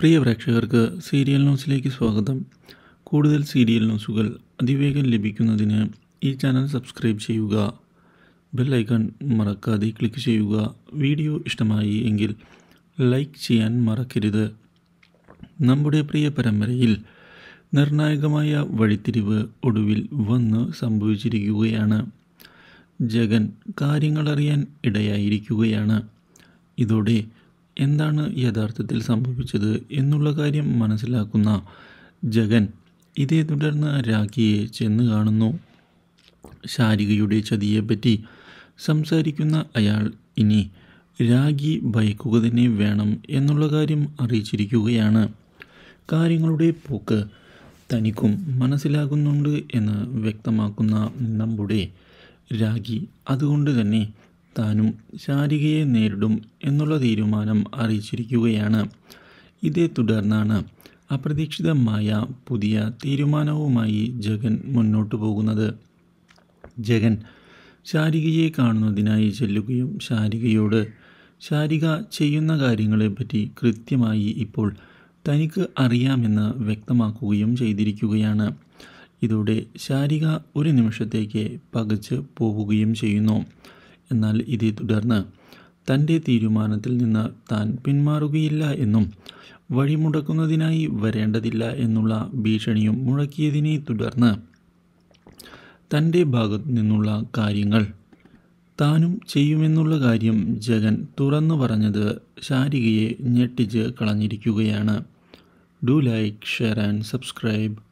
പ്രിയ പ്രേക്ഷകർക്ക് സീരിയൽ ന്യൂസിലേക്ക് സ്വാഗതം കൂടുതൽ സീരിയൽ ന്യൂസുകൾ അതിവേഗം ലഭിക്കുന്നതിന് ഈ ചാനൽ സബ്സ്ക്രൈബ് ചെയ്യുക ബെൽ ഐക്കൺ മറക്കാതെ ക്ലിക്ക് ചെയ്യുക വീഡിയോ ഇഷ്ടമായി എങ്കിൽ ലൈക്ക് ചെയ്യാൻ മറക്കരുത് നമ്മുടെ പ്രിയ പരമ്പരയിൽ നിർണായകമായ വഴിത്തിരിവ് ഒടുവിൽ വന്ന് സംഭവിച്ചിരിക്കുകയാണ് ജഗൻ കാര്യങ്ങളറിയാൻ ഇടയായിരിക്കുകയാണ് ഇതോടെ എന്താണ് യഥാർത്ഥത്തിൽ സംഭവിച്ചത് എന്നുള്ള കാര്യം മനസ്സിലാക്കുന്ന ജഗൻ ഇതേ തുടർന്ന് രാഖിയെ ചെന്ന് കാണുന്നു ശാരികയുടെ ചതിയെപ്പറ്റി സംസാരിക്കുന്ന അയാൾ ഇനി രാഖി ഭയക്കുക തന്നെ വേണം എന്നുള്ള കാര്യം അറിയിച്ചിരിക്കുകയാണ് കാര്യങ്ങളുടെ പോക്ക് തനിക്കും മനസ്സിലാകുന്നുണ്ട് എന്ന് വ്യക്തമാക്കുന്ന നമ്മുടെ രാഖി അതുകൊണ്ട് തന്നെ താനും ശാരികയെ നേരിടും എന്നുള്ള തീരുമാനം അറിയിച്ചിരിക്കുകയാണ് ഇതേ തുടർന്നാണ് അപ്രതീക്ഷിതമായ പുതിയ തീരുമാനവുമായി ജഗൻ മുന്നോട്ടു പോകുന്നത് ജഗൻ ശാരികയെ കാണുന്നതിനായി ചെല്ലുകയും ശാരികയോട് ശാരിക ചെയ്യുന്ന കാര്യങ്ങളെപ്പറ്റി കൃത്യമായി ഇപ്പോൾ തനിക്ക് അറിയാമെന്ന് വ്യക്തമാക്കുകയും ചെയ്തിരിക്കുകയാണ് ഇതോടെ ശാരിക ഒരു നിമിഷത്തേക്ക് പകച്ച് പോവുകയും ചെയ്യുന്നു എന്നാൽ ഇതേ തുടർന്ന് തൻ്റെ തീരുമാനത്തിൽ നിന്ന് താൻ പിന്മാറുകയില്ല എന്നും വഴിമുടക്കുന്നതിനായി വരേണ്ടതില്ല എന്നുള്ള ഭീഷണിയും മുഴക്കിയതിനെ തുടർന്ന് തൻ്റെ ഭാഗത്തു നിന്നുള്ള കാര്യങ്ങൾ താനും ചെയ്യുമെന്നുള്ള കാര്യം ജഗൻ തുറന്നു പറഞ്ഞത് ശാരികയെ ഞെട്ടിച്ച് കളഞ്ഞിരിക്കുകയാണ് do like share and subscribe